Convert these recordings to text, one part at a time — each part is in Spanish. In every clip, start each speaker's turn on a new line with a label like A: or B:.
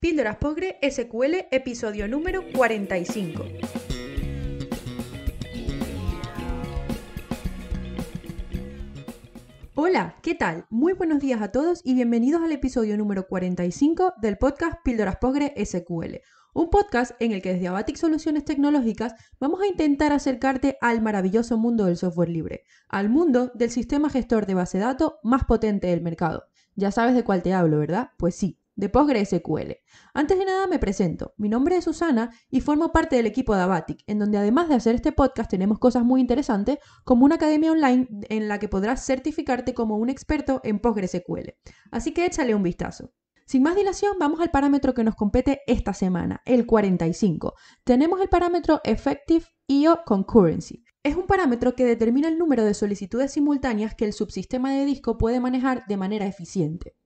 A: Píldoras Pogre SQL, episodio número 45. Hola, ¿qué tal? Muy buenos días a todos y bienvenidos al episodio número 45 del podcast Píldoras Pogre SQL. Un podcast en el que desde Abatic Soluciones Tecnológicas vamos a intentar acercarte al maravilloso mundo del software libre, al mundo del sistema gestor de base de datos más potente del mercado. Ya sabes de cuál te hablo, ¿verdad? Pues sí, de PostgreSQL. Antes de nada me presento, mi nombre es Susana y formo parte del equipo de Abatic, en donde además de hacer este podcast tenemos cosas muy interesantes como una academia online en la que podrás certificarte como un experto en PostgreSQL. Así que échale un vistazo. Sin más dilación, vamos al parámetro que nos compete esta semana, el 45. Tenemos el parámetro Effective IO Concurrency. Es un parámetro que determina el número de solicitudes simultáneas que el subsistema de disco puede manejar de manera eficiente.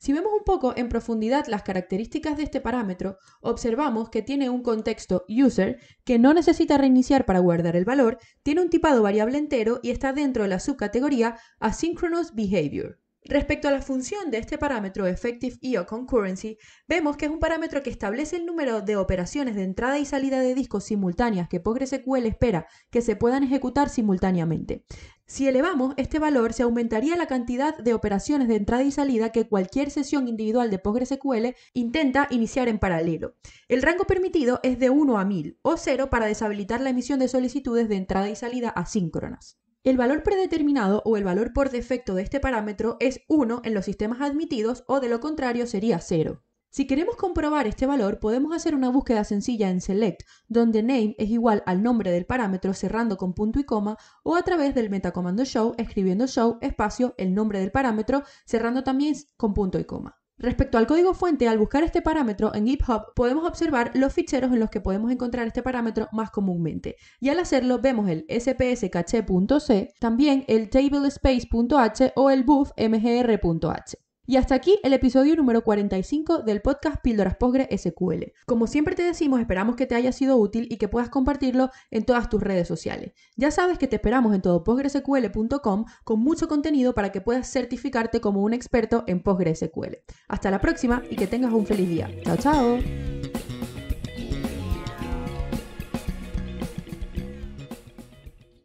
A: Si vemos un poco en profundidad las características de este parámetro, observamos que tiene un contexto user que no necesita reiniciar para guardar el valor, tiene un tipado variable entero y está dentro de la subcategoría asynchronous behavior. Respecto a la función de este parámetro effective y concurrency, vemos que es un parámetro que establece el número de operaciones de entrada y salida de discos simultáneas que PostgreSQL espera que se puedan ejecutar simultáneamente. Si elevamos este valor, se aumentaría la cantidad de operaciones de entrada y salida que cualquier sesión individual de PostgreSQL intenta iniciar en paralelo. El rango permitido es de 1 a 1000 o 0 para deshabilitar la emisión de solicitudes de entrada y salida asíncronas. El valor predeterminado o el valor por defecto de este parámetro es 1 en los sistemas admitidos o de lo contrario sería 0. Si queremos comprobar este valor, podemos hacer una búsqueda sencilla en select, donde name es igual al nombre del parámetro cerrando con punto y coma, o a través del metacomando show escribiendo show espacio el nombre del parámetro cerrando también con punto y coma. Respecto al código fuente, al buscar este parámetro en GitHub podemos observar los ficheros en los que podemos encontrar este parámetro más comúnmente. Y al hacerlo vemos el spscache.c, también el tablespace.h o el buffmgr.h. Y hasta aquí el episodio número 45 del podcast Píldoras PostgreSQL. Como siempre te decimos, esperamos que te haya sido útil y que puedas compartirlo en todas tus redes sociales. Ya sabes que te esperamos en todoPostgreSQL.com con mucho contenido para que puedas certificarte como un experto en PostgreSQL. Hasta la próxima y que tengas un feliz día. Chao, chao.